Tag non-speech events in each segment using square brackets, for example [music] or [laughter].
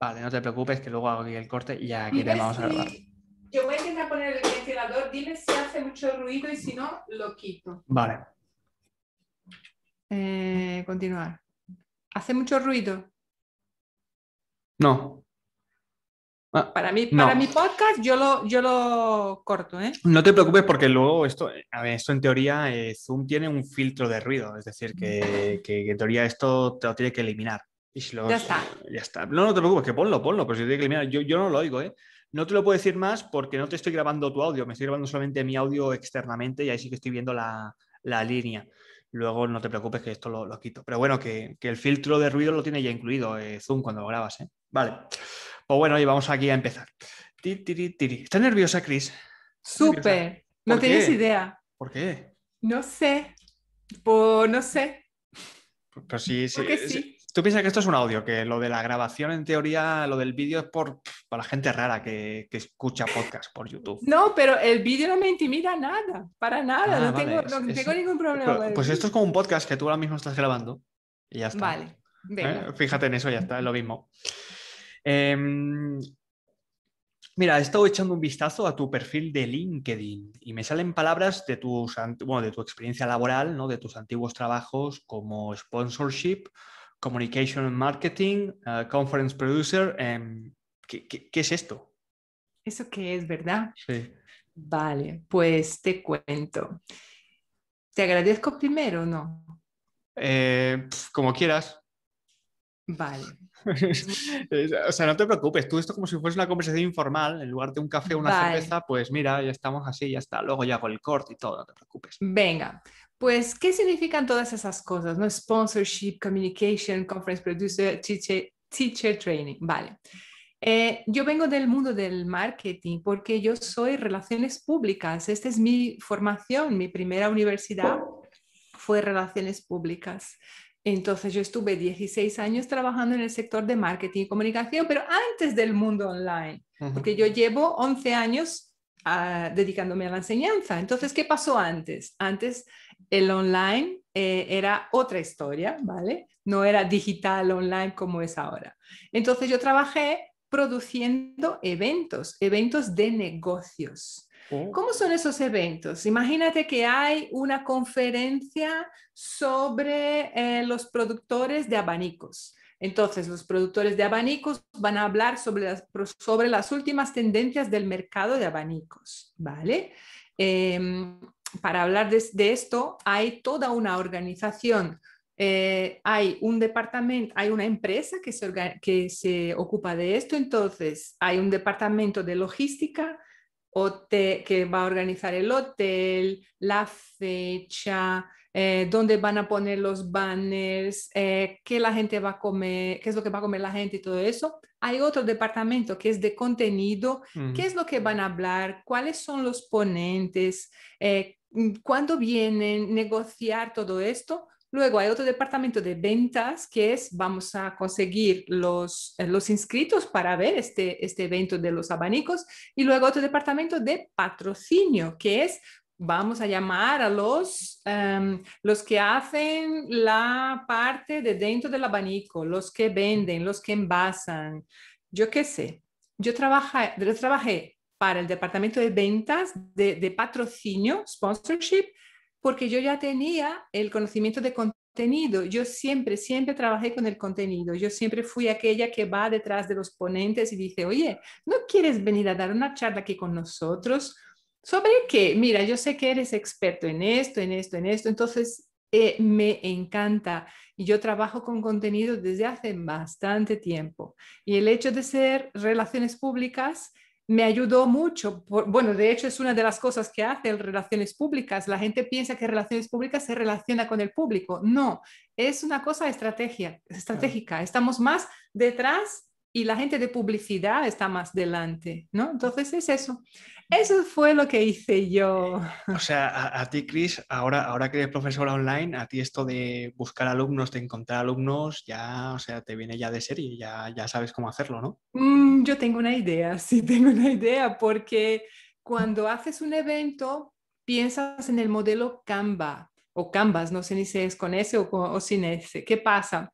Vale, no te preocupes, que luego hago aquí el corte y ya aquí te vamos a grabar. Yo voy a intentar poner el ventilador, dime si hace mucho ruido y si no, lo quito. Vale. Eh, continuar. ¿Hace mucho ruido? No. Ah, para mí, para mi podcast, yo lo, yo lo corto, ¿eh? No te preocupes porque luego esto, a ver, esto en teoría, eh, Zoom tiene un filtro de ruido, es decir, que, que, en teoría esto te lo tiene que eliminar. ya está. Ya está. No, no te preocupes, que ponlo, ponlo, pero yo, yo no lo oigo, ¿eh? No te lo puedo decir más porque no te estoy grabando tu audio, me estoy grabando solamente mi audio externamente y ahí sí que estoy viendo la, la línea. Luego no te preocupes que esto lo, lo quito. Pero bueno, que, que, el filtro de ruido lo tiene ya incluido eh, Zoom cuando lo grabas, ¿eh? Vale. Pues bueno, y vamos aquí a empezar. Está nerviosa, Cris? Súper. No tienes idea. ¿Por qué? No sé. O no sé. Pues sí, sí, Tú piensas que esto es un audio, que lo de la grabación en teoría, lo del vídeo es por, para la gente rara que, escucha podcast por YouTube. No, pero el vídeo no me intimida nada, para nada, ah, no, tengo, ningún problema. pues esto es como un podcast que tú ahora mismo estás grabando y ya está. Vale, ¿Eh? Fíjate en eso, ya está, es lo mismo. Em, mira, he estado echando un vistazo a tu perfil de LinkedIn y me salen palabras de, de tu experiencia laboral, ¿no? de tus antiguos trabajos como sponsorship, communication and marketing, eh, conference producer. Em, ¿qué, es esto? ¿Eso qué es, verdad? Sí. Vale, pues te cuento. ¿Te agradezco primero o no? Eh, como quieras. Vale. [laughs] o sea, no te preocupes, tú esto como si fuese una conversación informal, en lugar de un café o una cerveza, pues mira, ya estamos así, ya está, luego ya hago el corte y todo, no te preocupes. Venga, pues, ¿qué significan todas esas cosas? ¿No? Sponsorship, communication, conference producer, teacher, teacher training, vale. Eh, yo vengo del mundo del marketing porque yo soy relaciones públicas, esta es mi formación, mi primera universidad fue relaciones públicas. Entonces yo estuve 16 años trabajando en el sector de marketing y comunicación, pero antes del mundo online, porque yo llevo 11 años ah, dedicándome a la enseñanza. Entonces, ¿qué pasó antes? Antes el online eh, era otra historia, ¿vale? No era digital online como es ahora. Entonces yo trabajé produciendo eventos, eventos de negocios. ¿Cómo son esos eventos? Imagínate que hay una conferencia sobre eh, los productores de abanicos. Entonces, los productores de abanicos van a hablar sobre las, últimas tendencias del mercado de abanicos, ¿vale? Em, para hablar de, esto, hay toda una organización, eh, hay un departamento, hay una empresa que se ocupa de esto, entonces hay un departamento de logística, que va a organizar el hotel, la fecha, eh, dónde van a poner los banners, eh, qué la gente va a comer, qué es lo que va a comer la gente y todo eso. Hay otro departamento que es de contenido, qué es lo que van a hablar, cuáles son los ponentes, eh, cuándo vienen, negociar todo esto Luego hay otro departamento de ventas que es vamos a conseguir los, eh, inscritos para ver este, este, evento de los abanicos y luego otro departamento de patrocinio que es vamos a llamar a los, em, los que hacen la parte de dentro del abanico, los que venden, los que envasan, yo qué sé. Yo trabajé, para el departamento de ventas de patrocinio, sponsorship, porque yo ya tenía el conocimiento de contenido. Yo siempre, siempre trabajé con el contenido. Yo siempre fui aquella que va detrás de los ponentes y dice, oye, ¿no quieres venir a dar una charla aquí con nosotros? ¿Sobre qué? Mira, yo sé que eres experto en esto, en esto, en esto. Entonces, eh, me encanta. Y yo trabajo con contenido desde hace bastante tiempo. Y el hecho de ser relaciones públicas me ayudó mucho. bueno, de hecho es una de las cosas que hace Relaciones Públicas. La gente piensa que Relaciones Públicas se relaciona con el público. No, es una cosa estrategia, estratégica. Estamos más detrás y la gente de publicidad está más delante, ¿no? Entonces es eso. Eso fue lo que hice yo. O sea, a, ti, Chris, ahora, ahora que eres profesora online, a ti esto de buscar alumnos, de encontrar alumnos, ya, o sea, te viene ya de serie, ya, ya sabes cómo hacerlo, ¿no? Mm, yo tengo una idea, [laughs] sí, tengo una idea, porque cuando haces un evento, piensas en el modelo Canva o Canvas, no sé ni si es con ese o, o sin ese ¿Qué pasa?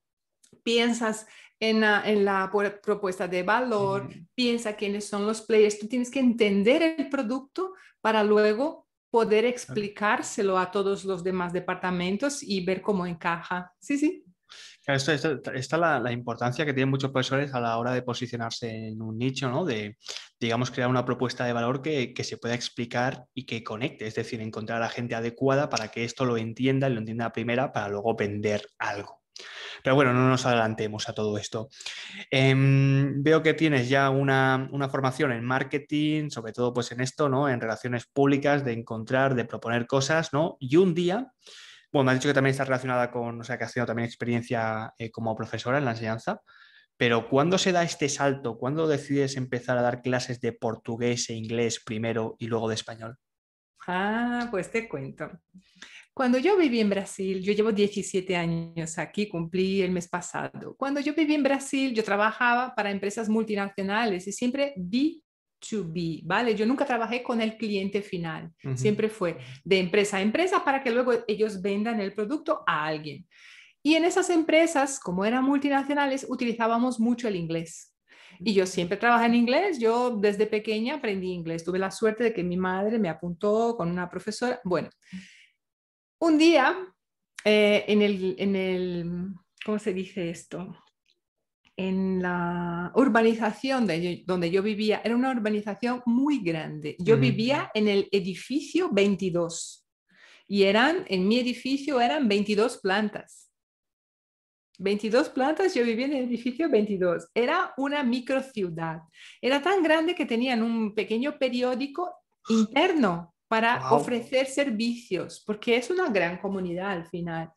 Piensas en la, propuesta de valor, piensa quiénes son los players, tú tienes que entender el producto para luego poder explicárselo a todos los demás departamentos y ver cómo encaja. Sí, sí. esta es la, importancia que tienen muchos profesores a la hora de posicionarse en un nicho, ¿no? De, digamos, crear una propuesta de valor que, que, se pueda explicar y que conecte, es decir, encontrar a la gente adecuada para que esto lo entienda y lo entienda primera para luego vender algo. Pero bueno, no nos adelantemos a todo esto. Em, veo que tienes ya una, formación en marketing, sobre todo pues en esto, ¿no? En relaciones públicas, de encontrar, de proponer cosas, ¿no? Y un día, bueno, me has dicho que también está relacionada con, o sea, que has tenido también experiencia eh, como profesora en la enseñanza, pero ¿cuándo se da este salto? ¿Cuándo decides empezar a dar clases de portugués e inglés primero y luego de español? Ah, pues te cuento. Cuando yo viví en Brasil, yo llevo 17 años aquí, cumplí el mes pasado. Cuando yo viví en Brasil, yo trabajaba para empresas multinacionales y siempre B2B, b ¿vale? Yo nunca trabajé con el cliente final, siempre fue de empresa a empresa para que luego ellos vendan el producto a alguien. Y en esas empresas, como eran multinacionales, utilizábamos mucho el inglés. Y yo siempre trabajé en inglés, yo desde pequeña aprendí inglés, tuve la suerte de que mi madre me apuntó con una profesora, bueno un día, eh, en, el, ¿cómo se dice esto? En la urbanización donde yo vivía, era una urbanización muy grande. Yo vivía en el edificio 22 y eran, en mi edificio eran 22 plantas. 22 plantas, yo vivía en el edificio 22. Era una micro ciudad. Era tan grande que tenían un pequeño periódico interno para ofrecer servicios, porque es una gran comunidad al final.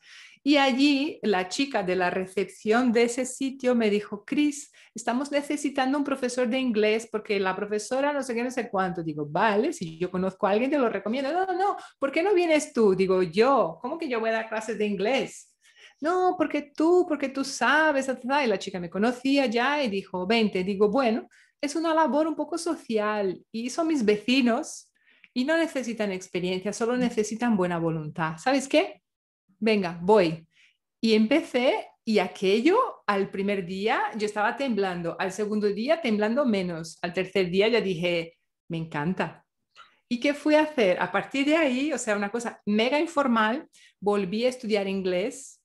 Y allí la chica de la recepción de ese sitio me dijo, Chris estamos necesitando un profesor de inglés porque la profesora no sé qué, no sé cuánto. Digo, vale, si yo conozco a alguien te lo recomiendo. No, no, ¿por qué no vienes tú? Digo, yo, ¿cómo que yo voy a dar clases de inglés? No, porque tú, porque tú sabes. Y la chica me conocía ya y dijo, vente. Digo, bueno, es una labor un poco social. Y son mis vecinos y no necesitan experiencia, solo necesitan buena voluntad. ¿Sabes qué? Venga, voy. Y empecé y aquello al primer día yo estaba temblando, al segundo día temblando menos, al tercer día ya dije, me encanta. ¿Y qué fui a hacer? A partir de ahí, o sea, una cosa mega informal, volví a estudiar inglés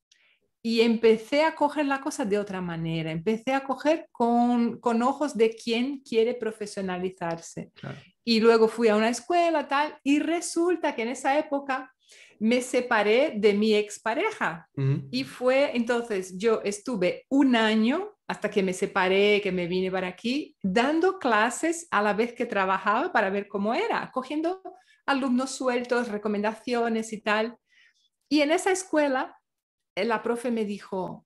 y empecé a coger la cosa de otra manera, empecé a coger con, ojos de quien quiere profesionalizarse. Claro y luego fui a una escuela, tal, y resulta que en esa época me separé de mi expareja. Y fue entonces, yo estuve un año hasta que me separé, que me vine para aquí, dando clases a la vez que trabajaba para ver cómo era, cogiendo alumnos sueltos, recomendaciones y tal. Y en esa escuela, eh, la profe me dijo,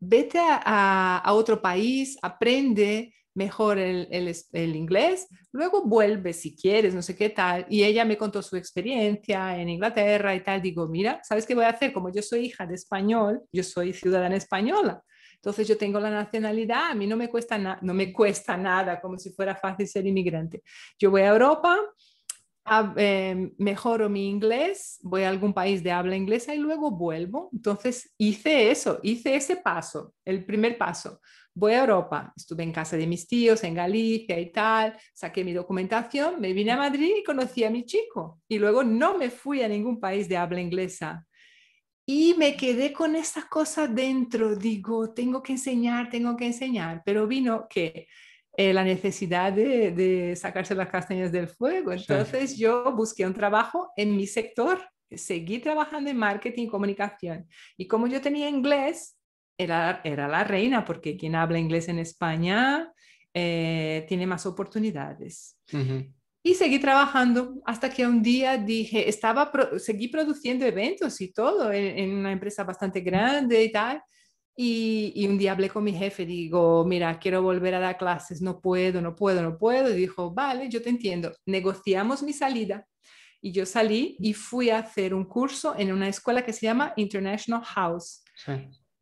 vete a, a otro país, aprende, mejor el, inglés, luego vuelve si quieres, no sé qué tal. Y ella me contó su experiencia en Inglaterra y tal. Digo, mira, ¿sabes qué voy a hacer? Como yo soy hija de español, yo soy ciudadana española. Entonces yo tengo la nacionalidad, a mí no me cuesta, no me cuesta nada, como si fuera fácil ser inmigrante. Yo voy a Europa, em, mejoro mi inglés, voy a algún país de habla inglesa y luego vuelvo. Entonces hice eso, hice ese paso, el primer paso. Voy a Europa, estuve en casa de mis tíos, en Galicia y tal, saqué mi documentación, me vine a Madrid y conocí a mi chico. Y luego no me fui a ningún país de habla inglesa. Y me quedé con esa cosas dentro, digo, tengo que enseñar, tengo que enseñar, pero vino que eh, la necesidad de, sacarse las castañas del fuego. Entonces yo busqué un trabajo en mi sector, seguí trabajando en marketing y comunicación. Y como yo tenía inglés, era, la reina, porque quien habla inglés en España eh, tiene más oportunidades. Y seguí trabajando hasta que un día dije, estaba, seguí produciendo eventos y todo en, una empresa bastante grande y tal. Y, y, un día hablé con mi jefe, digo, mira, quiero volver a dar clases, no puedo, no puedo, no puedo. Y dijo, vale, yo te entiendo. Negociamos mi salida. Y yo salí y fui a hacer un curso en una escuela que se llama International House. Sí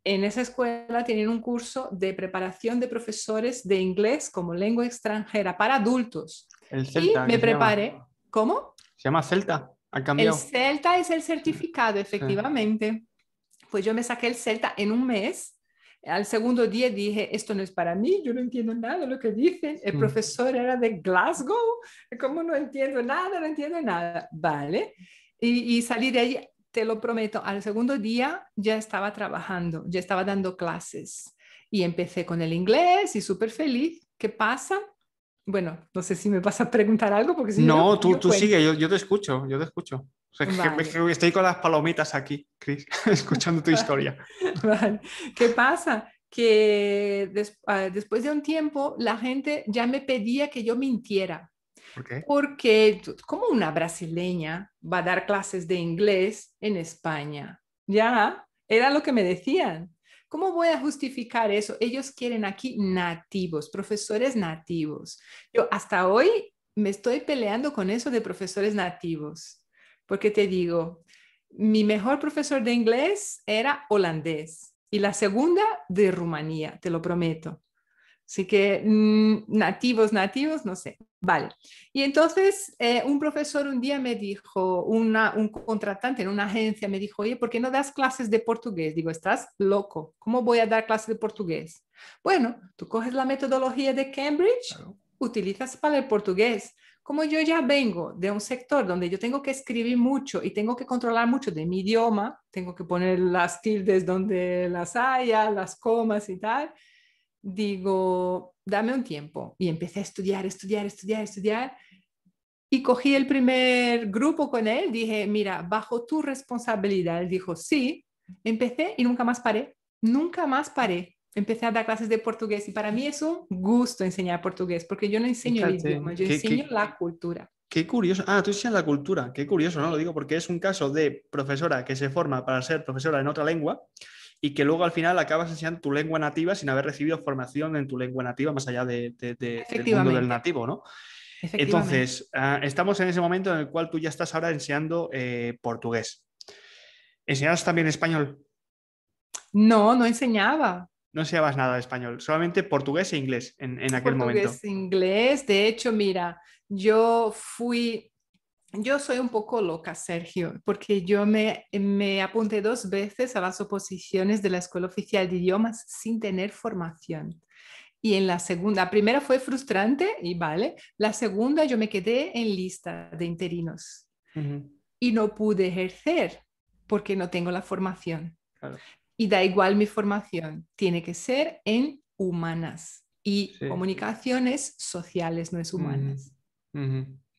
en esa escuela tienen un curso de preparación de profesores de inglés como lengua extranjera para adultos. El y me preparé. ¿Cómo? Se llama CELTA. El CELTA es el certificado, efectivamente. Pues yo me saqué el CELTA en un mes. Al segundo día dije, esto no es para mí, yo no entiendo nada lo que dicen. El mm. profesor era de Glasgow, ¿cómo no entiendo nada? No entiendo nada. Vale. Y, y salí de allí te lo prometo, al segundo día ya estaba trabajando, ya estaba dando clases y empecé con el inglés y súper feliz. ¿Qué pasa? Bueno, no sé si me vas a preguntar algo porque no... tú, sigue, yo, yo, te escucho, yo te escucho. estoy con las palomitas aquí, Chris, [laughs] escuchando tu [laughs] historia. ¿Qué pasa? Que ah, después de un tiempo la gente ya me pedía que yo mintiera ¿Por qué? Porque como una brasileña va a dar clases de inglés en España, ya era lo que me decían. ¿Cómo voy a justificar eso? Ellos quieren aquí nativos, profesores nativos. Yo hasta hoy me estoy peleando con eso de profesores nativos, porque te digo, mi mejor profesor de inglés era holandés y la segunda de Rumanía, te lo prometo. Así que mm, nativos, nativos, no sé. Vale. Y entonces eh, un profesor un día me dijo, una, un contratante en una agencia me dijo, oye, ¿por qué no das clases de portugués? Digo, estás loco, ¿cómo voy a dar clases de portugués? Bueno, tú coges la metodología de Cambridge, utilizas para el portugués. Como yo ya vengo de un sector donde yo tengo que escribir mucho y tengo que controlar mucho de mi idioma, tengo que poner las tildes donde las haya, las comas y tal, digo, dame un tiempo. Y empecé a estudiar, estudiar, estudiar, estudiar. Y cogí el primer grupo con él, dije, mira, bajo tu responsabilidad. Él dijo, sí. Empecé y nunca más paré, nunca más paré. Empecé a dar clases de portugués y para mí es un gusto enseñar portugués porque yo no enseño el idioma, yo enseño la cultura. Qué curioso. Ah, tú enseñas la cultura. Qué curioso, ¿no? Lo digo porque es un caso de profesora que se forma para ser profesora en otra lengua y que luego al final acabas enseñando tu lengua nativa sin haber recibido formación en tu lengua nativa más allá de, del mundo del nativo, ¿no? Entonces, ah, estamos en ese momento en el cual tú ya estás ahora enseñando eh, portugués. ¿Enseñabas también español? No, no enseñaba. No enseñabas nada de español, solamente portugués e inglés en, aquel momento. Portugués, e inglés. De hecho, mira, yo fui yo soy un poco loca, Sergio, porque yo me, apunté dos veces a las oposiciones de la Escuela Oficial de Idiomas sin tener formación. Y en la segunda, la primera fue frustrante y vale, la segunda yo me quedé en lista de interinos y no pude ejercer porque no tengo la formación. Y da igual mi formación, tiene que ser en humanas y comunicaciones sociales, no es humanas.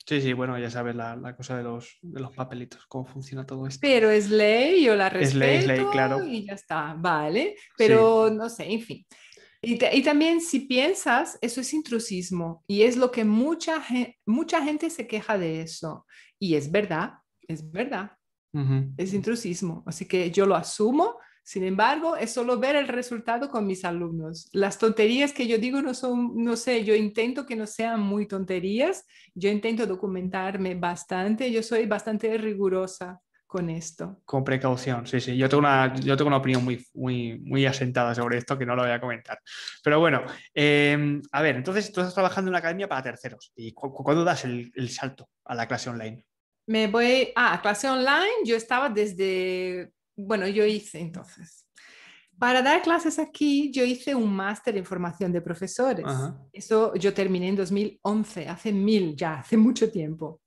Sí, sí, bueno, ya sabes la, la cosa de los, de los, papelitos, cómo funciona todo esto. Pero es ley, yo la respeto. Es ley, es ley, claro. Y ya está, vale. Pero no sé, en fin. Y, también si piensas, eso es intrusismo y es lo que mucha, mucha gente se queja de eso. Y es verdad, es verdad, es intrusismo. Así que yo lo asumo sin embargo, es solo ver el resultado con mis alumnos. Las tonterías que yo digo no son, no sé, yo intento que no sean muy tonterías, yo intento documentarme bastante, yo soy bastante rigurosa con esto. Con precaución, sí, sí. Yo tengo una, yo tengo una opinión muy, muy, muy asentada sobre esto que no lo voy a comentar. Pero bueno, em, a ver, entonces tú estás trabajando en una academia para terceros. ¿Y cuándo das el, salto a la clase online? Me voy a clase online. Yo estaba desde bueno, yo hice entonces. Para dar clases aquí, yo hice un máster en formación de profesores. Eso yo terminé en 2011, hace mil ya, hace mucho tiempo.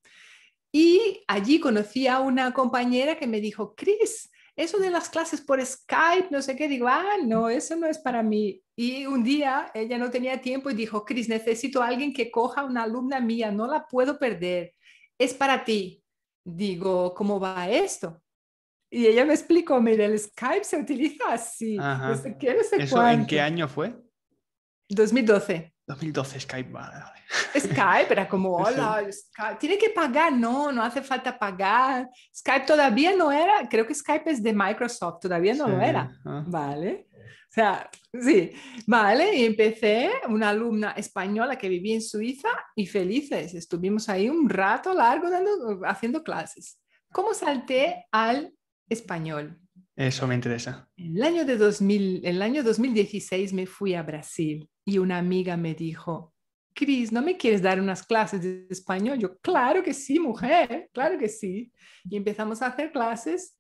Y allí conocí a una compañera que me dijo, "Chris, eso de las clases por Skype, no sé qué, digo, ah, no, eso no es para mí. Y un día ella no tenía tiempo y dijo, "Chris, necesito a alguien que coja una alumna mía, no la puedo perder, es para ti. Digo, ¿cómo va esto? Y ella me explicó, mira, el Skype se utiliza así. qué, no ¿Eso ¿En qué año fue? 2012. 2012 Skype, vale, Skype era como, [laughs] hola, tiene que pagar, no, no hace falta pagar. Skype todavía no era, creo que Skype es de Microsoft, todavía no lo era, ah. ¿vale? O sea, sí, vale, y empecé una alumna española que vivía en Suiza y felices, estuvimos ahí un rato largo dando, haciendo clases. ¿Cómo salté al español. Eso me interesa. En el año, de 2000, el año 2016 me fui a Brasil y una amiga me dijo, Cris, ¿no me quieres dar unas clases de español? Yo, claro que sí, mujer, claro que sí. Y empezamos a hacer clases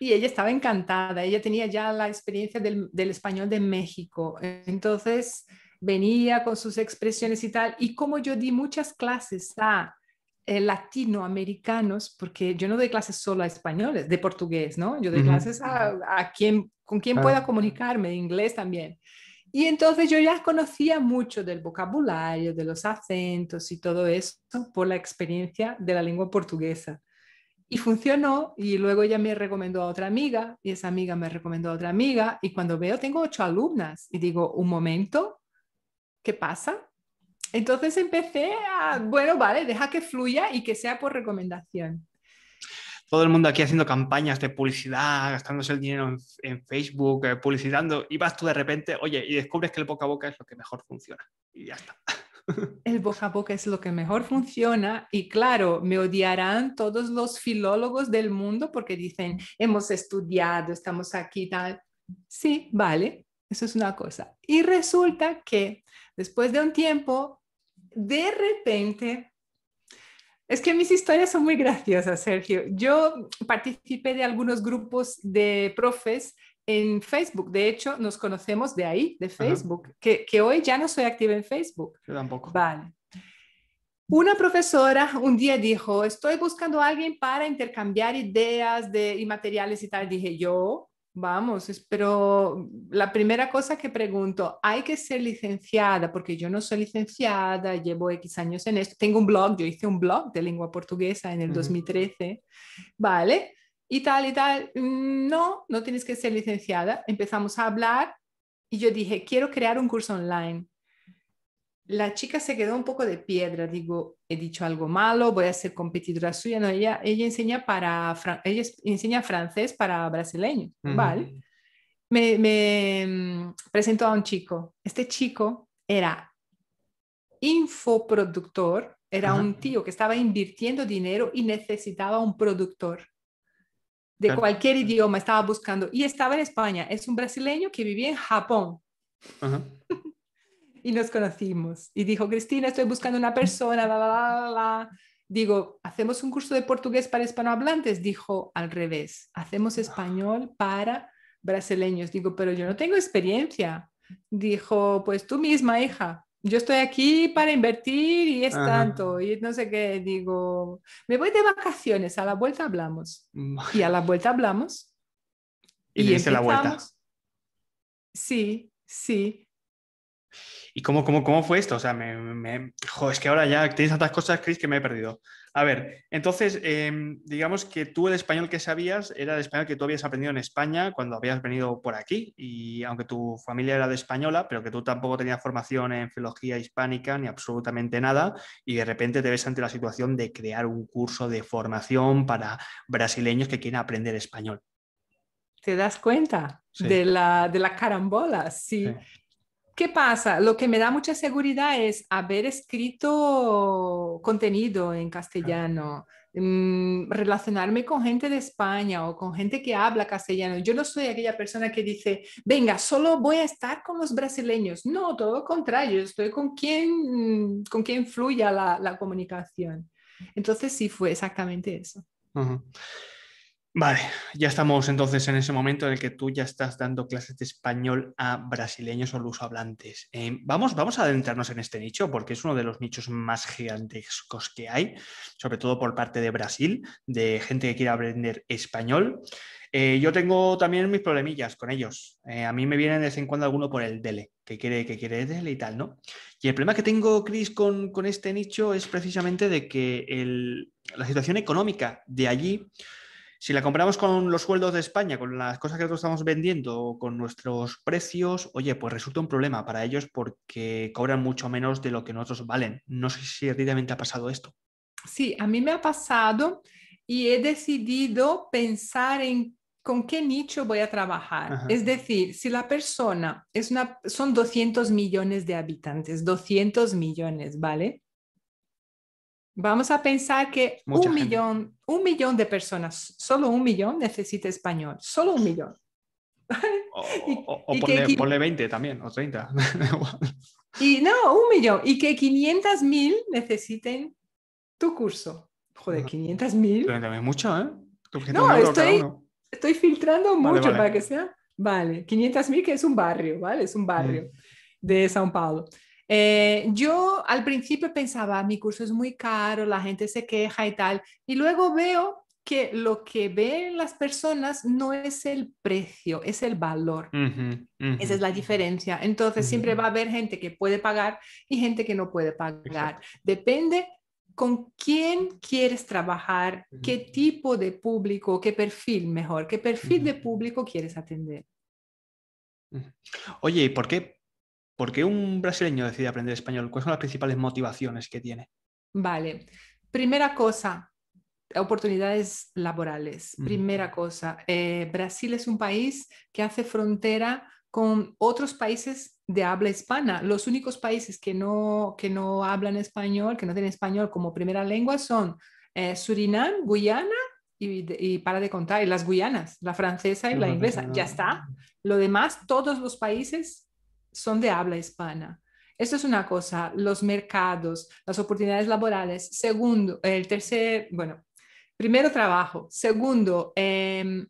y ella estaba encantada. Ella tenía ya la experiencia del, del español de México. Entonces venía con sus expresiones y tal. Y como yo di muchas clases a eh, latinoamericanos, porque yo no doy clases solo a españoles, de portugués, ¿no? Yo doy clases a, quien, con quien pueda comunicarme, de inglés también. Y entonces yo ya conocía mucho del vocabulario, de los acentos y todo eso por la experiencia de la lengua portuguesa. Y funcionó y luego ella me recomendó a otra amiga y esa amiga me recomendó a otra amiga y cuando veo tengo ocho alumnas y digo, un momento, ¿qué pasa? Entonces empecé a, bueno, vale, deja que fluya y que sea por recomendación. Todo el mundo aquí haciendo campañas de publicidad, gastándose el dinero en, Facebook, eh, publicitando, y vas tú de repente, oye, y descubres que el boca a boca es lo que mejor funciona. Y ya está. [laughs] El boca a boca es lo que mejor funciona y claro, me odiarán todos los filólogos del mundo porque dicen, hemos estudiado, estamos aquí, tal. Sí, vale, eso es una cosa. Y resulta que después de un tiempo de repente, es que mis historias son muy graciosas, Sergio. Yo participé de algunos grupos de profes en Facebook. De hecho, nos conocemos de ahí, de Facebook, que, hoy ya no soy activa en Facebook. Yo tampoco. Vale. Una profesora un día dijo, estoy buscando a alguien para intercambiar ideas de, y materiales y tal. Dije, yo, Vamos, pero la primera cosa que pregunto, ¿hay que ser licenciada? Porque yo no soy licenciada, llevo X años en esto. Tengo un blog, yo hice un blog de lengua portuguesa en el 2013, ¿vale? Y tal y tal. Mm, no, no tienes que ser licenciada. Empezamos a hablar y yo dije, quiero crear un curso online la chica se quedó un poco de piedra, digo, he dicho algo malo, voy a ser competidora suya, no, ella, enseña, para, ella enseña francés para brasileños, ¿vale? Me, presentó a un chico, este chico era infoproductor, era un tío que estaba invirtiendo dinero y necesitaba un productor de cualquier idioma, estaba buscando y estaba en España, es un brasileño que vivía en Japón. Ajá. [laughs] y nos conocimos. Y dijo, Cristina, estoy buscando una persona, Digo, ¿hacemos un curso de portugués para hispanohablantes? Dijo, al revés, hacemos español para brasileños. Digo, pero yo no tengo experiencia. Dijo, pues tú misma, hija, yo estoy aquí para invertir y es tanto, y no sé qué, digo, me voy de vacaciones, a la vuelta hablamos. Y a la vuelta hablamos. Y, dice la vuelta. Sí, sí. ¿Y cómo, cómo, cómo fue esto? O sea, me, es que ahora ya tienes tantas cosas, Chris, que me he perdido. A ver, entonces, em, digamos que tú el español que sabías era el español que tú habías aprendido en España cuando habías venido por aquí, y aunque tu familia era de española, pero que tú tampoco tenías formación en filología hispánica ni absolutamente nada, y de repente te ves ante la situación de crear un curso de formación para brasileños que quieren aprender español. ¿Te das cuenta de, la, de, la, carambola? sí. ¿Qué pasa? Lo que me da mucha seguridad es haber escrito contenido en castellano, mm, relacionarme con gente de España o con gente que habla castellano. Yo no soy aquella persona que dice, venga, solo voy a estar con los brasileños. No, todo lo contrario, estoy con quien, mm, con quien fluya la, comunicación. Entonces sí fue exactamente eso. Vale, ya estamos entonces en ese momento en el que tú ya estás dando clases de español a brasileños o lusohablantes. hablantes. Eh, vamos, vamos a adentrarnos en este nicho porque es uno de los nichos más gigantescos que hay, sobre todo por parte de Brasil, de gente que quiere aprender español. Eh, yo tengo también mis problemillas con ellos. Eh, a mí me viene de vez en cuando alguno por el DELE, que quiere, que quiere DELE y tal, ¿no? Y el problema que tengo, Cris con, este nicho es precisamente de que la situación económica de allí si la compramos con los sueldos de España, con las cosas que nosotros estamos vendiendo, con nuestros precios, oye, pues resulta un problema para ellos porque cobran mucho menos de lo que nosotros valen. No sé si realmente ha pasado esto. Sí, a mí me ha pasado y he decidido pensar en con qué nicho voy a trabajar. Es decir, si la persona es una, son 200 millones de habitantes, 200 millones, ¿vale? Vamos a pensar que un millón, un millón de personas, solo un millón necesita español, solo un millón. O, [laughs] ponle, 20 también, o 30. [laughs] y no, un millón. Y que 500.000 mil necesiten tu curso. Joder, 500 mil. es mucho, ¿eh? No, estoy, estoy filtrando mucho para que sea. Vale, 500.000 mil que es un barrio, ¿vale? Es un barrio mm. de São Paulo. Eh, yo al principio pensaba, mi curso es muy caro, la gente se queja y tal, y luego veo que lo que ven las personas no es el precio, es el valor. Esa es la diferencia. Entonces siempre va a haber gente que puede pagar y gente que no puede pagar. Depende con quién quieres trabajar, qué tipo de público, qué perfil mejor, qué perfil de público quieres atender. Oye, ¿y por qué ¿Por qué un brasileño decide aprender español? ¿Cuáles son las principales motivaciones que tiene? Vale. Primera cosa, oportunidades laborales. Primera cosa, eh, Brasil es un país que hace frontera con otros países de habla hispana. Los únicos países que no, que no hablan español, que no tienen español como primera lengua son eh, Surinam, Guyana y, y, para de contar, y las Guyanas, la francesa y la inglesa. Ya está. Lo demás, todos los países son de habla hispana. Esto es una cosa, los mercados, las oportunidades laborales. Segundo, el tercer, bueno, primero trabajo. Segundo, em,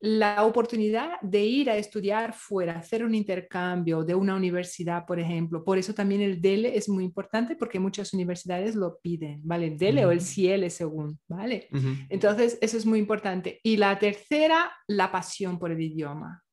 la oportunidad de ir a estudiar fuera, hacer un intercambio de una universidad, por ejemplo. Por eso también el DELE es muy importante porque muchas universidades lo piden, ¿vale? El DELE o el CIELE según, ¿vale? Entonces, eso es muy importante. Y la tercera, la pasión por el idioma.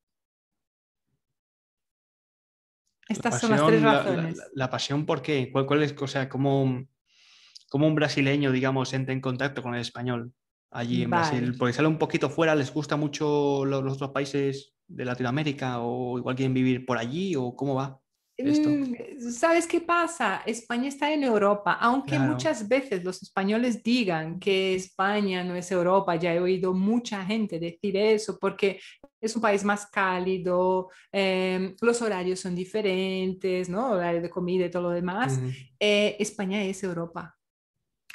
Estas son las tres razones. La, pasión, ¿por qué? ¿Cuál, es, o sea, cómo, un brasileño, digamos, entra en contacto con el español allí en Brasil? Porque sale un poquito fuera, les gusta mucho los, los otros países de Latinoamérica o igual quieren vivir por allí o cómo va? Mm, ¿Sabes qué pasa? España está en Europa, aunque muchas veces los españoles digan que España no es Europa, ya he oído mucha gente decir eso, porque es un país más cálido, em, los horarios son diferentes, ¿no? Horario de comida y todo lo demás. Eh, España es Europa.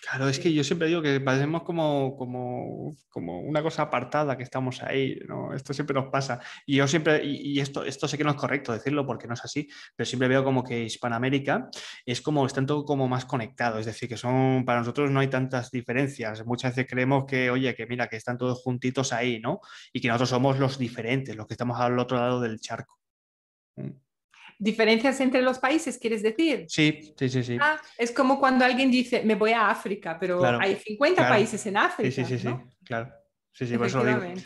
Claro, es que yo siempre digo que parecemos como, como, como una cosa apartada que estamos ahí, ¿no? Esto siempre nos pasa. Y yo siempre, y, esto, esto sé que no es correcto decirlo porque no es así, pero siempre veo como que Hispanoamérica es como, están todo como más conectado, es decir, que son, para nosotros no hay tantas diferencias. Muchas veces creemos que, oye, que mira, que están todos juntitos ahí, ¿no? Y que nosotros somos los diferentes, los que estamos al otro lado del charco. Mm. ¿Diferencias entre los países, quieres decir? Sí, sí, sí. sí. Ah, es como cuando alguien dice, me voy a África, pero hay 50 países en África. Sí, sí, sí, sí claro. Sí, sí, por eso lo digo.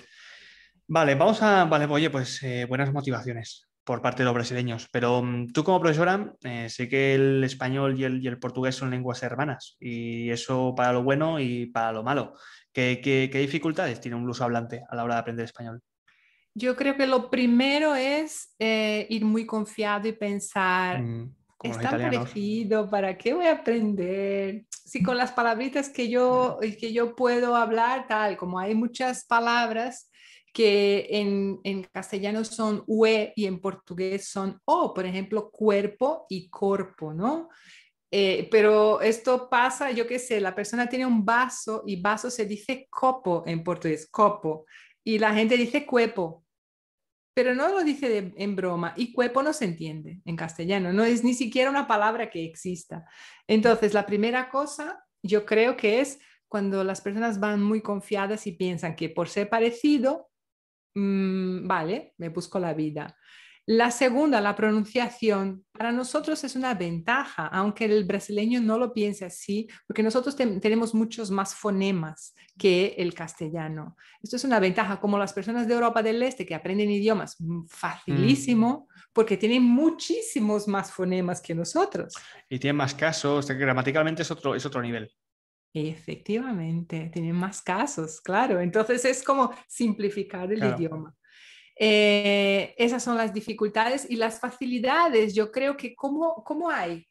Vale, vamos a. Vale, oye, pues eh, buenas motivaciones por parte de los brasileños. Pero mm, tú, como profesora, eh, sé que el español y el, portugués son lenguas hermanas, y eso para lo bueno y para lo malo. ¿Qué, qué dificultades tiene un luso hablante a la hora de aprender español? Yo creo que lo primero es eh, ir muy confiado y pensar, mm, ¿está parecido, ¿para qué voy a aprender? Si con las palabritas que yo, eh, que yo puedo hablar, tal, como hay muchas palabras que en, castellano son UE y en portugués son O, por ejemplo, cuerpo y corpo, ¿no? Eh, pero esto pasa, yo qué sé, la persona tiene un vaso y vaso se dice copo en portugués, copo. Y la gente dice cuepo, pero no lo dice en broma. Y cuepo no se entiende en castellano, no es ni siquiera una palabra que exista. Entonces, la primera cosa yo creo que es cuando las personas van muy confiadas y piensan que por ser parecido, mm, vale, me busco la vida. La segunda, la pronunciación. Para nosotros es una ventaja, aunque el brasileño no lo piense así, porque nosotros tenemos muchos más fonemas que el castellano. Esto es una ventaja, como las personas de Europa del Este que aprenden idiomas facilísimo, mm. porque tienen muchísimos más fonemas que nosotros. Y tienen más casos, gramaticalmente es otro, es otro nivel. Efectivamente, tienen más casos, claro. Entonces es como simplificar el idioma. Eh, esas son las dificultades y las facilidades. Yo creo que cómo, cómo hay.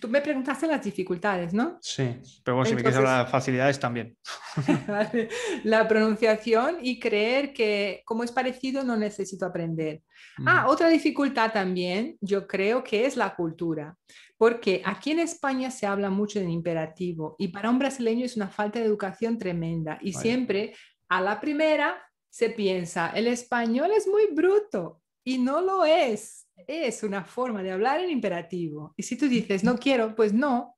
Tú me preguntaste las dificultades, ¿no? Sí, pero bueno, si me quieres hablar de facilidades también. [laughs] la pronunciación y creer que como es parecido no necesito aprender. Mm. Ah, otra dificultad también, yo creo que es la cultura, porque aquí en España se habla mucho del imperativo y para un brasileño es una falta de educación tremenda y siempre a la primera se piensa, el español es muy bruto y no lo es. Es una forma de hablar en imperativo. Y si tú dices, no quiero, pues no.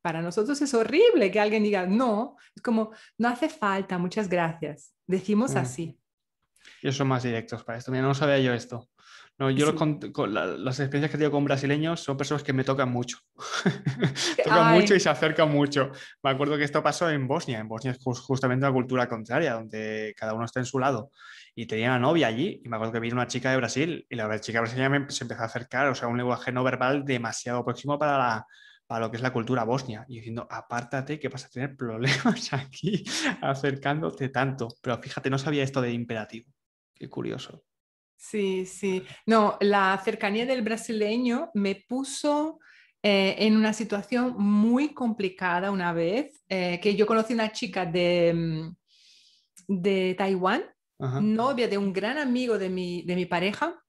Para nosotros es horrible que alguien diga, no. Es como, no hace falta, muchas gracias. Decimos mm. así. Yo soy más directos para esto. Mira, no sabía yo esto. No, yo las experiencias que he tenido con brasileños son personas que me tocan mucho. [laughs] [laughs] tocan mucho y se acercan mucho. Me acuerdo que esto pasó en Bosnia. En Bosnia es justamente una cultura contraria, donde cada uno está en su lado. Y tenía una novia allí, y me acuerdo que vino una chica de Brasil, y la chica brasileña me, se empezó a acercar, o sea, un lenguaje no verbal demasiado próximo para para lo que es la cultura bosnia y diciendo apártate que vas a tener problemas aquí [laughs] acercándote tanto. Pero fíjate, no sabía esto de imperativo. Qué curioso. Sí, sí. No, la cercanía del brasileño me puso eh, en una situación muy complicada una vez, eh, que yo conocí una chica de, mm, Taiwán, novia de un gran amigo de mi, de mi pareja,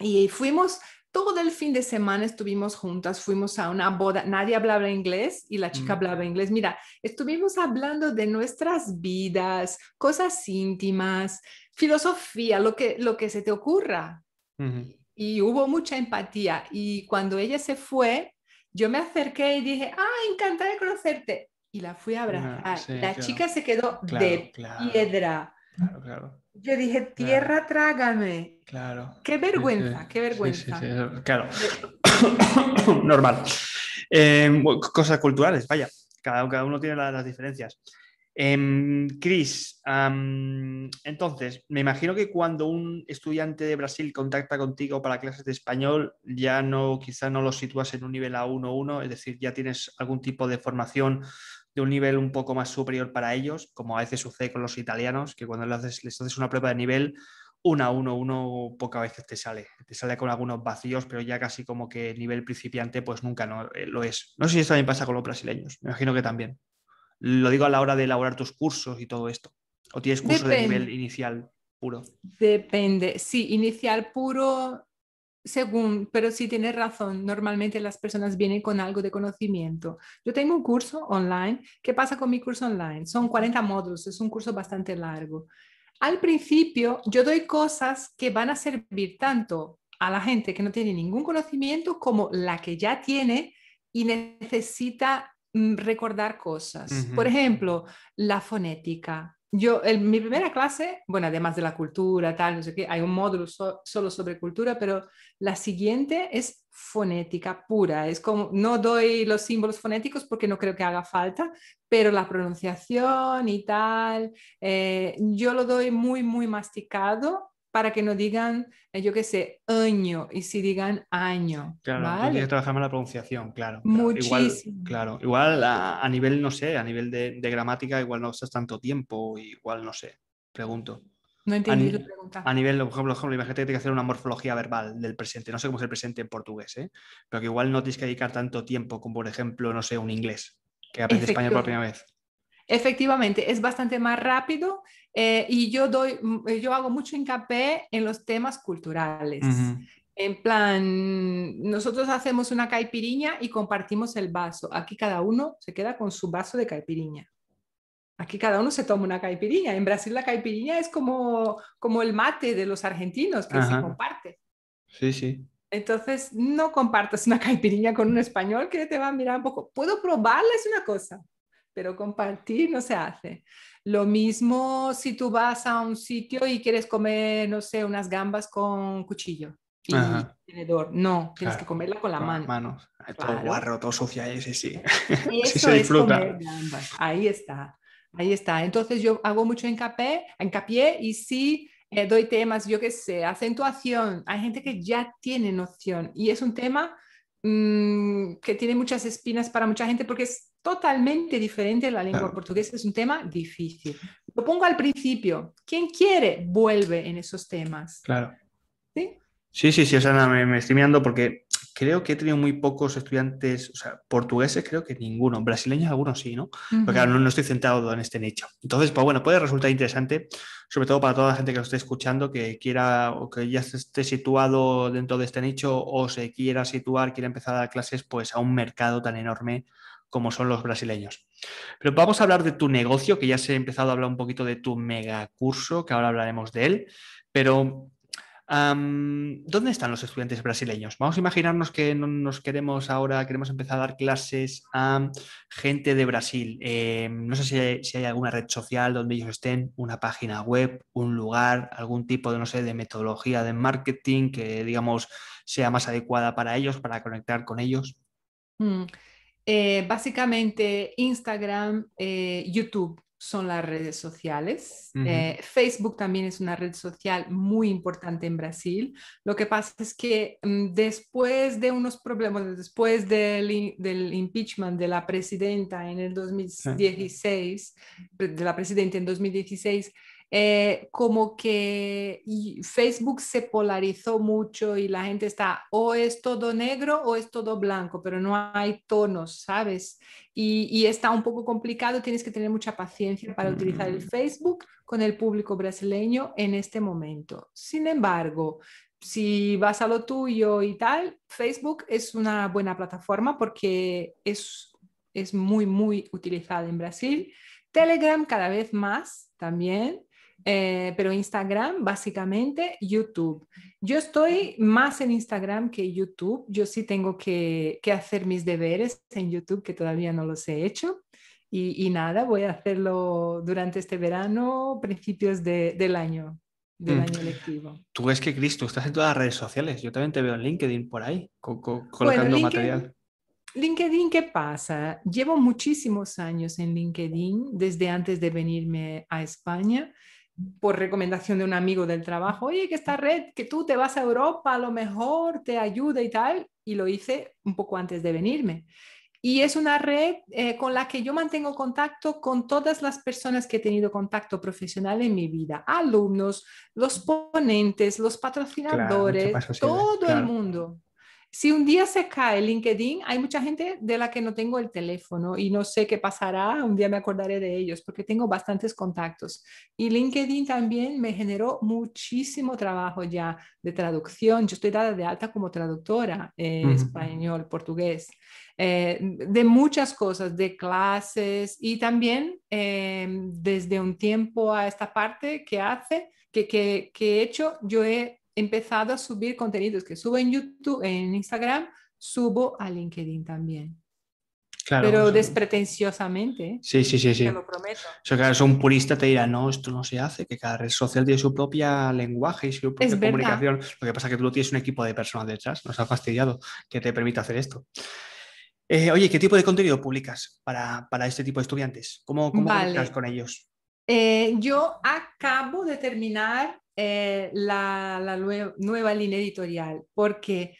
y fuimos todo el fin de semana estuvimos juntas, fuimos a una boda, nadie hablaba inglés y la chica hablaba inglés. Mira, estuvimos hablando de nuestras vidas, cosas íntimas, filosofía, lo que, lo que se te ocurra. Y hubo mucha empatía. Y cuando ella se fue, yo me acerqué y dije, ah, encantada de conocerte. Y la fui a abrazar. la chica se quedó de piedra. Claro, claro. Yo dije, tierra, trágame. Claro. Qué vergüenza, qué vergüenza. Sí, claro. [coughs] Normal. Em, cosas culturales, vaya. Cada, uno tiene las diferencias. Em, Cris, entonces, me imagino que cuando un estudiante de Brasil contacta contigo para clases de español, ya no, quizá no lo sitúas en un nivel A1-1, es decir, ya tienes algún tipo de formación un nivel un poco más superior para ellos, como a veces sucede con los italianos, que cuando les haces, una prueba de nivel, una a uno, uno pocas veces te sale. Te sale con algunos vacíos, pero ya casi como que nivel principiante, pues nunca no, eh, lo es. No sé si esto también pasa con los brasileños, me imagino que también. Lo digo a la hora de elaborar tus cursos y todo esto. ¿O tienes curso de nivel inicial puro? Depende, sí, inicial puro según, pero sí tienes razón, normalmente las personas vienen con algo de conocimiento. Yo tengo un curso online. ¿Qué pasa con mi curso online? Son 40 módulos, es un curso bastante largo. Al principio yo doy cosas que van a servir tanto a la gente que no tiene ningún conocimiento como la que ya tiene y necesita mm, recordar cosas. Por ejemplo, la fonética, yo, en mi primera clase, bueno, además de la cultura, tal, no sé qué, hay un módulo solo sobre cultura, pero la siguiente es fonética pura. Es como, no doy los símbolos fonéticos porque no creo que haga falta, pero la pronunciación y tal, eh, yo lo doy muy, muy masticado para que no digan, eh, yo qué sé, año, y si digan año. Claro, tienes que trabajar más la pronunciación, claro. Muchísimo. Igual, claro, igual a, nivel, no sé, a nivel de, gramática, igual no usas tanto tiempo, igual no sé, pregunto. No entendí tu pregunta. A nivel, por ejemplo, imagínate que tienes que hacer una morfología verbal del presente. No sé cómo es el presente en portugués, ¿eh? pero que igual no tienes que dedicar tanto tiempo como, por ejemplo, no sé, un inglés, que aprende español por primera vez. Efectivamente, es bastante más rápido eh, y yo, doy, mm, eh, yo hago mucho hincapié en los temas culturales. En plan, nosotros hacemos una caipiriña y compartimos el vaso. Aquí cada uno se queda con su vaso de caipiriña. Aquí cada uno se toma una caipiriña. En Brasil la caipiriña es como, como el mate de los argentinos, que se comparte. Sí, sí. Entonces, no compartas una caipiriña con un español que te va a mirar un poco. Puedo probarla, es una cosa, pero compartir no se hace. Lo mismo si tú vas a un sitio y quieres comer, no sé, unas gambas con cuchillo y tenedor. No, tienes que comerla con la mano. Manos. Todo guarro, todo sucio ahí, sí, sí. [laughs] se disfruta. Es gambas. Ahí está. Ahí está. Entonces yo hago mucho hincapié, y sí eh, doy temas, yo qué sé, acentuación. Hay gente que ya tiene noción y es un tema mm, que tiene muchas espinas para mucha gente porque es totalmente diferente la lengua portuguesa, es un tema difícil. Lo pongo al principio, quien quiere vuelve en esos temas. Claro. Sí, sí, sí, sí o sea, me, estoy mirando porque creo que he tenido muy pocos estudiantes, o sea, portugueses creo que ninguno, brasileños algunos sí, ¿no? Porque claro, no, estoy centrado en este nicho. Entonces, pues bueno, puede resultar interesante, sobre todo para toda la gente que lo esté escuchando, que quiera o que ya esté situado dentro de este nicho o se quiera situar, quiera empezar a dar clases pues a un mercado tan enorme como son los brasileños. Pero vamos a hablar de tu negocio, que ya se ha empezado a hablar un poquito de tu megacurso, que ahora hablaremos de él, pero ¿dónde están los estudiantes brasileños? Vamos a imaginarnos que nos queremos ahora, queremos empezar a dar clases a gente de Brasil. Em, no sé si hay, alguna red social donde ellos estén, una página web, un lugar, algún tipo de, no sé, de metodología de marketing que, digamos, sea más adecuada para ellos, para conectar con ellos. Mm. Eh, básicamente Instagram, eh, YouTube son las redes sociales. Eh, Facebook también es una red social muy importante en Brasil. Lo que pasa es que mm, después de unos problemas, después del, impeachment de la presidenta en el 2016, de la presidenta en 2016, eh, como que Facebook se polarizó mucho y la gente está o es todo negro o es todo blanco, pero no hay tonos, ¿sabes? Y, está un poco complicado, tienes que tener mucha paciencia para utilizar el mm. Facebook con el público brasileño en este momento. Sin embargo, si vas a lo tuyo y tal, Facebook es una buena plataforma porque es muy, muy utilizada en Brasil. Telegram cada vez más también. Eh, pero Instagram básicamente YouTube. Yo estoy más en Instagram que YouTube. Yo sí tengo que, hacer mis deberes en YouTube, que todavía no los he hecho. Y, nada, voy a hacerlo durante este verano, principios del año, del mm. año lectivo. Tú ves que, Cristo, estás en todas las redes sociales. Yo también te veo en LinkedIn por ahí, colocando material. LinkedIn, ¿qué pasa? Llevo muchísimos años en LinkedIn desde antes de venirme a España por recomendación de un amigo del trabajo, oye, que esta red, que tú te vas a Europa, a lo mejor te ayuda y tal, y lo hice un poco antes de venirme. Y es una red eh, con la que yo mantengo contacto con todas las personas que he tenido contacto profesional en mi vida, alumnos, los ponentes, los patrocinadores, todo el mundo. Si un día se cae LinkedIn, hay mucha gente de la que no tengo el teléfono y no sé qué pasará, un día me acordaré de ellos porque tengo bastantes contactos. Y LinkedIn también me generó muchísimo trabajo ya de traducción. Yo estoy dada de alta como traductora en español, portugués, eh, de muchas cosas, de clases y también eh, desde un tiempo a esta parte que hace, que, que he hecho, yo he empezado a subir contenidos que subo en YouTube, en Instagram, subo a LinkedIn también. Claro, pero despretenciosamente. ¿eh? Sí, sí, sí, sí. Te lo prometo. O sea, un purista te dirá, no, esto no se hace, que cada red social tiene su propio lenguaje y su propia comunicación. Lo que pasa es que tú no tienes un equipo de personas detrás, nos ha fastidiado que te permita hacer esto. Eh, oye, ¿qué tipo de contenido publicas para, este tipo de estudiantes? ¿Cómo, cómo con ellos? Eh, yo acabo de terminar eh, la, nueva línea editorial, porque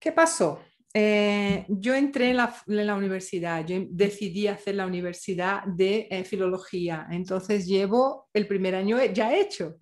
¿qué pasó? Eh, yo entré en la, universidad, yo em, decidí hacer la universidad de eh, filología, entonces llevo el primer año ya hecho.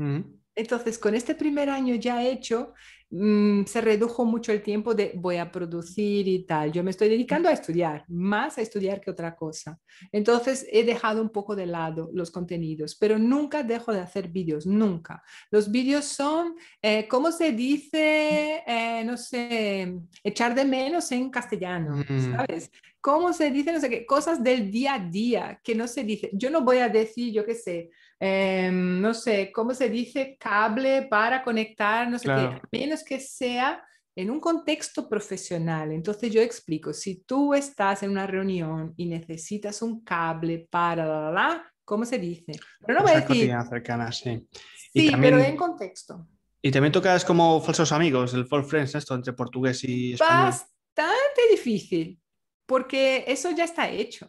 Entonces, con este primer año ya hecho, Mm, se redujo mucho el tiempo de voy a producir y tal. Yo me estoy dedicando a estudiar, más a estudiar que otra cosa. Entonces he dejado un poco de lado los contenidos, pero nunca dejo de hacer vídeos, nunca. Los vídeos son, eh, ¿cómo se dice? Eh, no sé, echar de menos en castellano, mm. ¿sabes? ¿Cómo se dice? No sé qué, cosas del día a día que no se dice. Yo no voy a decir, yo qué sé. Em, no sé, ¿cómo se dice? Cable para conectar, no sé menos que sea en un contexto profesional. Entonces yo explico, si tú estás en una reunión y necesitas un cable para, la, la, ¿cómo se dice? Pero no pues voy a sí. y también... pero en contexto. Y también tocas como falsos amigos, el false friends, esto entre portugués y español. Bastante difícil, porque eso ya está hecho.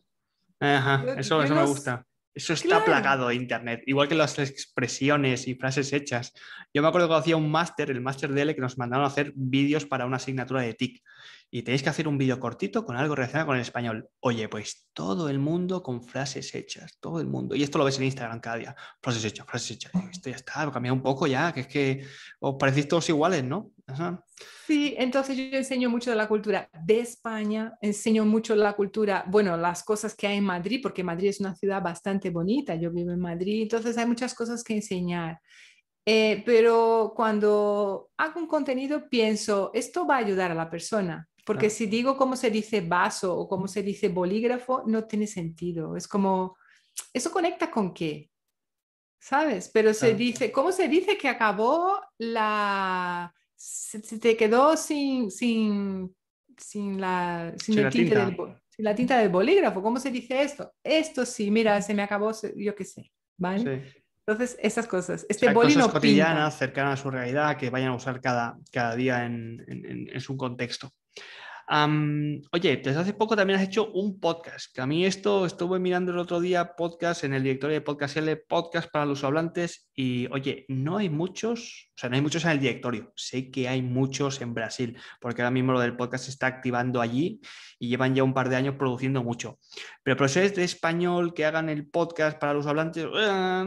Ajá, eso, me gusta. Eso está plagado de Internet, igual que las expresiones y frases hechas. Yo me acuerdo que hacía un máster, el máster de que nos mandaron a hacer vídeos para una asignatura de TIC y tenéis que hacer un vídeo cortito con algo relacionado con el español. Oye, pues todo el mundo con frases hechas, todo el mundo. Y esto lo ves en Instagram cada día. Frases hechas, frases hechas. Esto ya está, cambiado un poco ya, que es que os parecéis todos iguales, ¿no? Sí, entonces yo enseño mucho de la cultura de España, enseño mucho la cultura, bueno, las cosas que hay en Madrid, porque Madrid es una ciudad bastante bonita, yo vivo en Madrid, entonces hay muchas cosas que enseñar. Eh, pero cuando hago un contenido pienso, esto va a ayudar a la persona, porque si digo cómo se dice vaso o cómo se dice bolígrafo, no tiene sentido. Es como, ¿eso conecta con qué? ¿Sabes? Pero se dice, ¿cómo se dice que acabó la... se, te quedó sin, sin, sin la, sin, la tinta. del, bolígrafo? ¿Cómo se dice esto? Esto sí, mira, se me acabó, yo qué sé. ¿Vale? Entonces, esas cosas. Este o sea, cotidianas, cercanas a su realidad, que vayan a usar cada, cada día en, en, su contexto oye, desde pues hace poco también has hecho un podcast, que a mí esto estuve mirando el otro día podcast en el directorio de Podcast L, podcast para los hablantes y oye, no hay muchos, o sea, no hay muchos en el directorio. Sé que hay muchos en Brasil, porque ahora mismo lo del podcast se está activando allí y llevan ya un par de años produciendo mucho. Pero profesores de español que hagan el podcast para los hablantes, eh,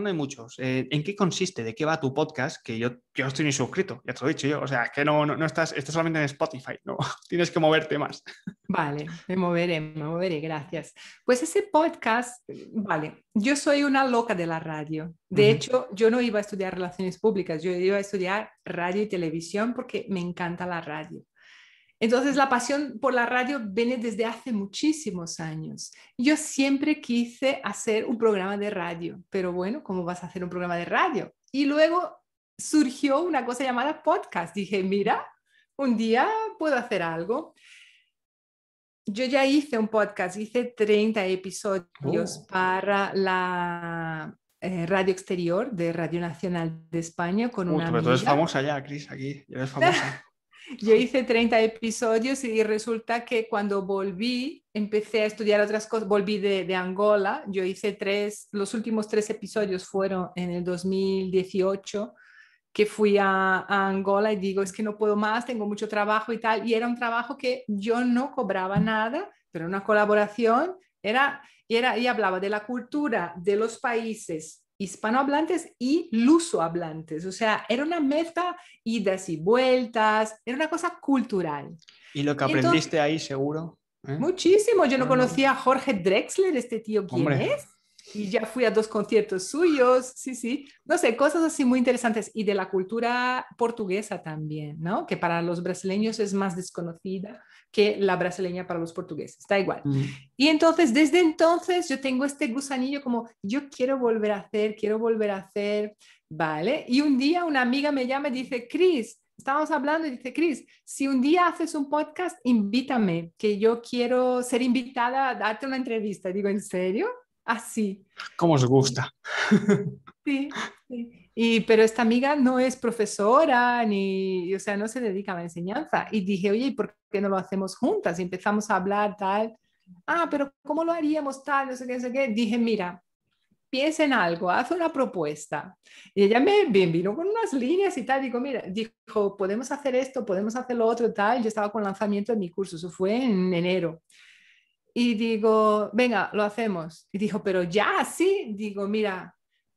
no hay muchos. Eh, ¿En qué consiste? ¿De qué va tu podcast? Que yo, yo estoy ni suscrito, ya te lo he dicho yo. O sea, es que no, no, estás, solamente en Spotify, no [laughs] tienes que moverte más. Vale, me moveré, me moveré, gracias. Pues ese podcast, vale, yo soy una loca de la radio. De hecho, yo no iba a estudiar relaciones públicas, yo iba a estudiar radio y televisión porque me encanta la radio. Entonces la pasión por la radio viene desde hace muchísimos años. Yo siempre quise hacer un programa de radio, pero bueno, ¿cómo vas a hacer un programa de radio? Y luego surgió una cosa llamada podcast. Dije, mira, un día puedo hacer algo. Yo ya hice un podcast, hice 30 episodios para oh. la eh, radio exterior de Radio Nacional de España con una. Pero tú eres famosa ya, Cris, aquí, eres famosa. [laughs] Yo hice 30 episodios y resulta que cuando volví, empecé a estudiar otras cosas, volví de, Angola, yo hice tres, los últimos tres episodios fueron en el 2018, que fui a, a, Angola y digo, es que no puedo más, tengo mucho trabajo y tal, y era un trabajo que yo no cobraba nada, pero una colaboración, era, y, era, hablaba de la cultura de los países hispanohablantes y lusohablantes. O sea, era una meta idas y vueltas, era una cosa cultural. ¿Y lo que aprendiste ahí seguro? ¿eh? Muchísimo. Yo no ah, conocía a Jorge Drexler, este tío, ¿quién es? Y ya fui a dos conciertos suyos, sí, sí. No sé, cosas así muy interesantes. Y de la cultura portuguesa también, ¿no? Que para los brasileños es más desconocida que la brasileña para los portugueses, da igual. Y entonces, desde entonces, yo tengo este gusanillo como, yo quiero volver a hacer, quiero volver a hacer, ¿vale? Y un día una amiga me llama y dice, Cris, estábamos hablando y dice, Cris, si un día haces un podcast, invítame, que yo quiero ser invitada a darte una entrevista. Digo, ¿en serio? Así. ¿Ah, como os gusta? Sí, sí. Y, pero esta amiga no es profesora, ni, o sea, no se dedica a la enseñanza. Y dije, oye, ¿y por qué no lo hacemos juntas? Y empezamos a hablar tal. Ah, pero ¿cómo lo haríamos tal? No sé qué, no sé qué. Dije, mira, piensa en algo, haz una propuesta. Y ella me vino con unas líneas y tal, digo, mira, dijo, podemos hacer esto, podemos hacer lo otro, tal. Yo estaba con lanzamiento de mi curso, eso fue en enero. Y digo, venga, lo hacemos. Y dijo, pero ya, sí. Digo, mira,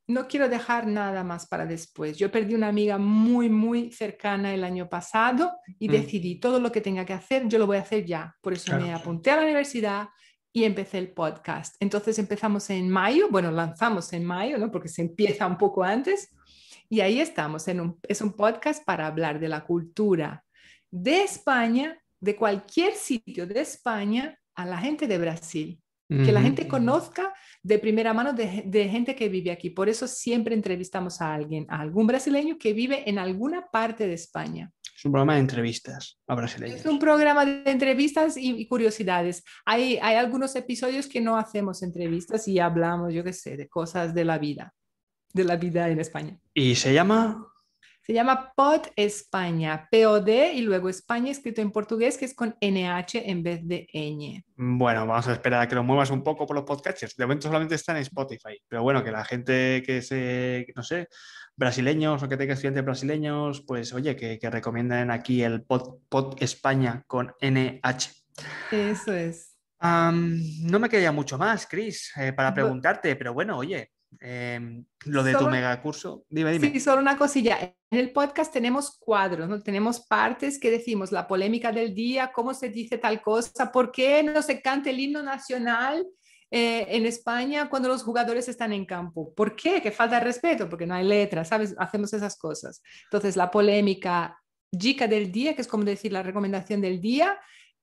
no quiero dejar nada más para después. Yo perdí una amiga muy, muy cercana el año pasado y mm. decidí todo lo que tenga que hacer, yo lo voy a hacer ya. Por eso me apunté a la universidad y empecé el podcast. Entonces empezamos en mayo, bueno, lanzamos en mayo, ¿no? Porque se empieza un poco antes. Y ahí estamos, en es un podcast para hablar de la cultura de España, de cualquier sitio de España, a la gente de Brasil que la gente conozca de primera mano de, gente que vive aquí. Por eso siempre entrevistamos a alguien, a algún brasileño que vive en alguna parte de España. Es un programa de entrevistas a brasileños. Es un programa de entrevistas y, curiosidades. Hay, hay algunos episodios que no hacemos entrevistas y hablamos, yo qué sé, de cosas de la vida, de la vida en España. ¿Y se llama? Se llama Pod España, POD y luego España escrito en portugués, que es con NH en vez de ñ. Bueno, vamos a esperar a que lo muevas un poco por los podcasts. De momento solamente está en Spotify, pero bueno, que la gente que se, no sé, brasileños o que tenga estudiantes brasileños, pues oye, que, recomienden aquí el pod, España con NH. Eso es. no me quería mucho más, Cris, eh, para preguntarte, pero bueno, oye, Em, lo de tu megacurso, dime, dime. Sí, solo una cosilla. En el podcast tenemos cuadros, ¿no? tenemos partes que decimos la polémica del día, cómo se dice tal cosa, por qué no se canta el himno nacional eh, en España cuando los jugadores están en campo. ¿Por qué? Que falta respeto, porque no hay letra, ¿sabes? Hacemos esas cosas. Entonces, la polémica, chica del día, que es como decir la recomendación del día,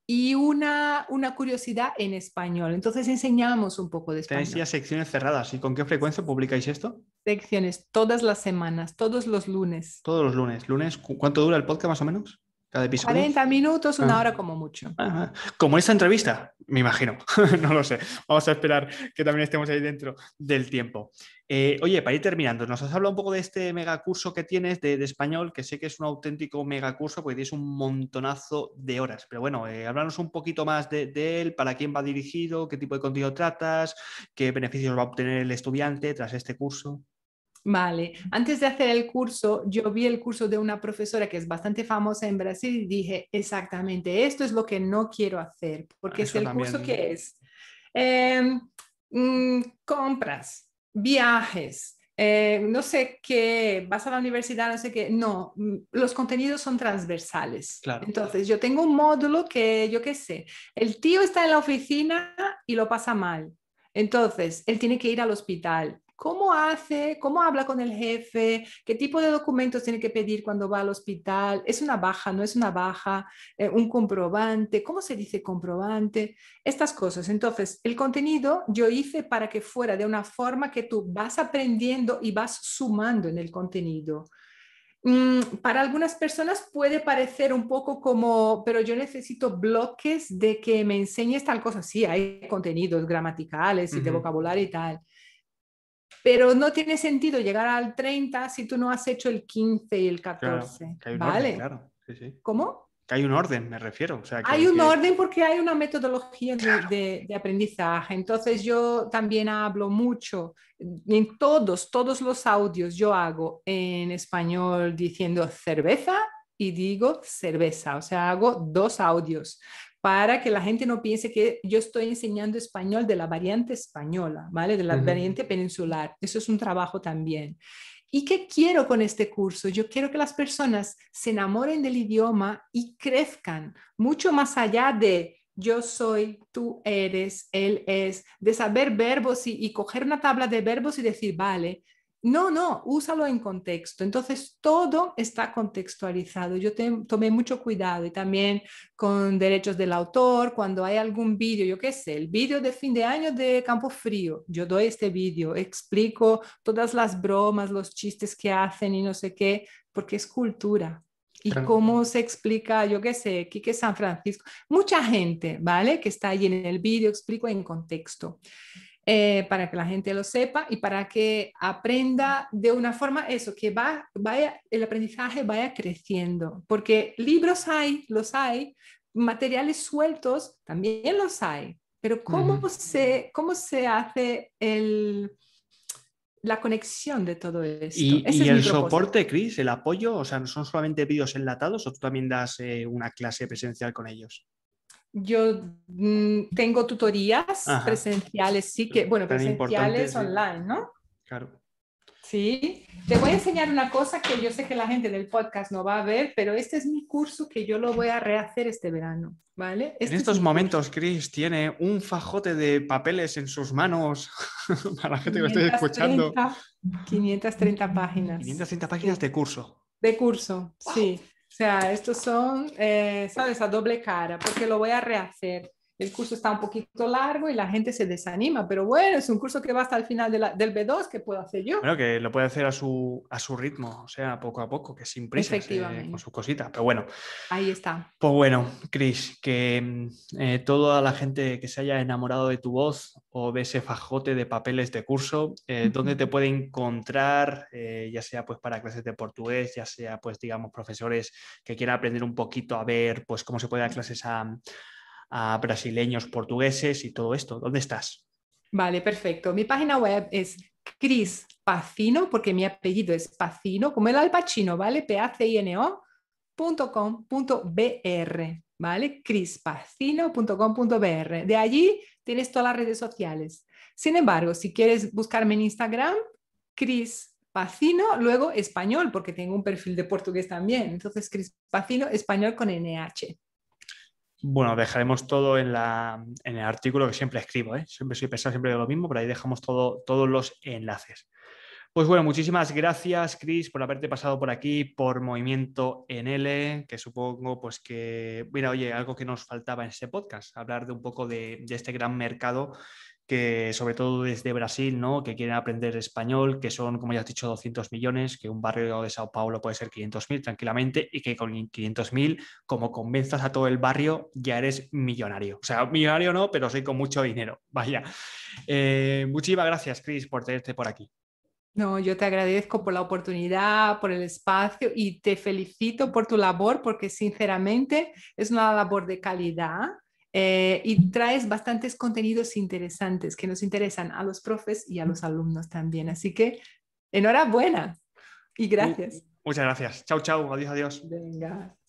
y una, una curiosidad en español. Entonces enseñamos un poco de español. Tenéis ya secciones cerradas. ¿Y con qué frecuencia publicáis esto? Secciones, todas las semanas, todos los lunes. Todos los lunes. lunes ¿Cuánto dura el podcast más o menos? 40 minutos, una ah. hora como mucho. Como esta entrevista, me imagino. [laughs] no lo sé. Vamos a esperar que también estemos ahí dentro del tiempo. Eh, oye, para ir terminando, nos has hablado un poco de este megacurso que tienes de, español, que sé que es un auténtico megacurso porque tienes un montonazo de horas. Pero bueno, eh, háblanos un poquito más de, él, para quién va dirigido, qué tipo de contenido tratas, qué beneficios va a obtener el estudiante tras este curso. Vale, antes de hacer el curso, yo vi el curso de una profesora que es bastante famosa en Brasil y dije, exactamente, esto es lo que no quiero hacer, porque ah, es el curso que es em, mm, compras, viajes, eh, no sé qué, vas a la universidad, no sé qué, no, mm, los contenidos son transversales. Entonces, yo tengo un módulo que, yo qué sé, el tío está en la oficina y lo pasa mal. Entonces, él tiene que ir al hospital cómo hace, cómo habla con el jefe, qué tipo de documentos tiene que pedir cuando va al hospital, es una baja, no es una baja, eh, un comprobante, cómo se dice comprobante, estas cosas. Entonces, el contenido yo hice para que fuera de una forma que tú vas aprendiendo y vas sumando en el contenido. Mm, para algunas personas puede parecer un poco como, pero yo necesito bloques de que me enseñes tal cosa. Sí, hay contenidos gramaticales y de vocabulario y tal pero no tiene sentido llegar al 30 si tú no has hecho el 15 y el 14. ¿Vale? ¿Cómo? Que hay un orden, me refiero. hay un orden porque hay una metodología de, de, aprendizaje. Entonces yo también hablo mucho en todos, todos los audios yo hago en español diciendo cerveza y digo cerveza, o sea, hago dos audios para que la gente no piense que yo estoy enseñando español de la variante española, ¿vale? De la variante peninsular. Eso es un trabajo también. ¿Y qué quiero con este curso? Yo quiero que las personas se enamoren del idioma y crezcan mucho más allá de yo soy, tú eres, él es, de saber verbos y, coger una tabla de verbos y decir, vale, no, no, úsalo en contexto. Entonces, todo está contextualizado. Yo tomé mucho cuidado y también con derechos del autor, cuando hay algún vídeo, yo qué sé, el vídeo de fin de año de Campo Frío, yo doy este vídeo, explico todas las bromas, los chistes que hacen y no sé qué, porque es cultura. Y cómo se explica, yo qué sé, Quique San Francisco. Mucha gente, ¿vale? Que está allí en el vídeo, explico en contexto. Eh, para que la gente lo sepa y para que aprenda de una forma eso, que va, vaya, el aprendizaje vaya creciendo, porque libros hay, los hay, materiales sueltos también los hay, pero ¿cómo, se, hace la conexión de todo esto? Y, el soporte, Cris, el apoyo, o sea, no son solamente vídeos enlatados o tú también das eh, una clase presencial con ellos. Yo mm, tengo tutorías presenciales, sí que, bueno, presenciales online, ¿no? Claro. Sí, te voy a enseñar una cosa que yo sé que la gente del podcast no va a ver, pero este es mi curso que yo lo voy a rehacer este verano, ¿vale? en este estos momentos, Chris tiene un fajote de papeles en sus manos [laughs] para la gente que lo esté escuchando. 530 páginas. 530 páginas de curso. De curso, sí. O sea, estos son, eh, ¿sabes? A doble cara, porque lo voy a rehacer el curso está un poquito largo y la gente se desanima, pero bueno, es un curso que va hasta el final del B2 que puedo hacer yo. Bueno, que lo puede hacer a su, a su ritmo, o sea, poco a poco, que sin prisa, eh, con su cosita, pero bueno. Ahí está. Pues bueno, Cris, que eh, toda la gente que se haya enamorado de tu voz o de ese fajote de papeles de curso, eh, ¿dónde te puede encontrar, ya sea pues para clases de portugués, ya sea pues digamos profesores que quieran aprender un poquito a ver pues cómo se puede dar clases a a brasileños, portugueses y todo esto. ¿Dónde estás? Vale, perfecto. Mi página web es Cris Pacino, porque mi apellido es Pacino, como el Pacino, ¿vale? P-A-C-I-N-O.com.br, vale crispacino.com.br. De allí tienes todas las redes sociales. Sin embargo, si quieres buscarme en Instagram, Cris Pacino, luego español, porque tengo un perfil de portugués también. Entonces, Cris Pacino, español con NH. Bueno, dejaremos todo en, el artículo que siempre escribo, ¿eh? siempre soy pesado, siempre de lo mismo, pero ahí dejamos todo, todos los enlaces. Pues bueno, muchísimas gracias, Chris, por haberte pasado por aquí, por Movimiento en que supongo pues que, mira, oye, algo que nos faltaba en este podcast, hablar de un poco de, de este gran mercado que sobre todo desde Brasil, ¿no? que quieren aprender español, que son, como ya has dicho, 200 millones, que un barrio de Sao Paulo puede ser 500.000 tranquilamente y que con 500.000, como convenzas a todo el barrio, ya eres millonario. O sea, millonario no, pero soy con mucho dinero. [laughs] Vaya. Eh, muchísimas gracias, Chris, por tenerte por aquí. No, yo te agradezco por la oportunidad, por el espacio y te felicito por tu labor porque sinceramente es una labor de calidad eh, y traes bastantes contenidos interesantes que nos interesan a los profes y a los alumnos también. Así que enhorabuena y gracias. Muchas gracias. Chao, chao. Adiós, adiós.